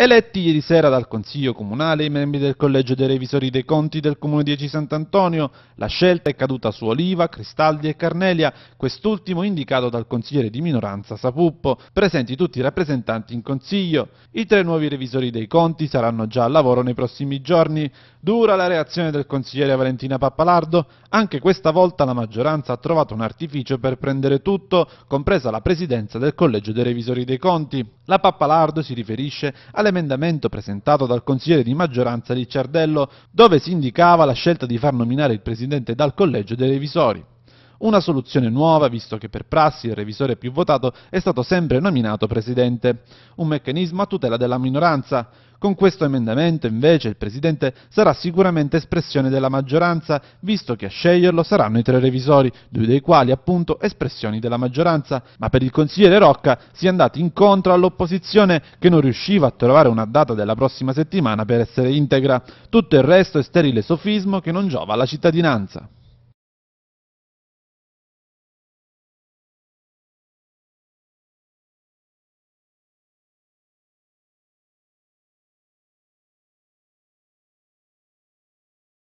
Eletti ieri sera dal Consiglio Comunale i membri del Collegio dei Revisori dei Conti del Comune 10 Sant'Antonio, la scelta è caduta su Oliva, Cristaldi e Carnelia, quest'ultimo indicato dal consigliere di minoranza Sapuppo, presenti tutti i rappresentanti in Consiglio. I tre nuovi revisori dei conti saranno già al lavoro nei prossimi giorni. Dura la reazione del consigliere Valentina Pappalardo, anche questa volta la maggioranza ha trovato un artificio per prendere tutto, compresa la presidenza del Collegio dei Revisori dei Conti, la Pappalardo si riferisce all'emendamento presentato dal consigliere di maggioranza Ricciardello dove si indicava la scelta di far nominare il presidente dal collegio dei revisori. Una soluzione nuova, visto che per prassi il revisore più votato è stato sempre nominato presidente. Un meccanismo a tutela della minoranza. Con questo emendamento, invece, il Presidente sarà sicuramente espressione della maggioranza, visto che a sceglierlo saranno i tre revisori, due dei quali, appunto, espressioni della maggioranza. Ma per il consigliere Rocca si è andati incontro all'opposizione che non riusciva a trovare una data della prossima settimana per essere integra. Tutto il resto è sterile sofismo che non giova alla cittadinanza.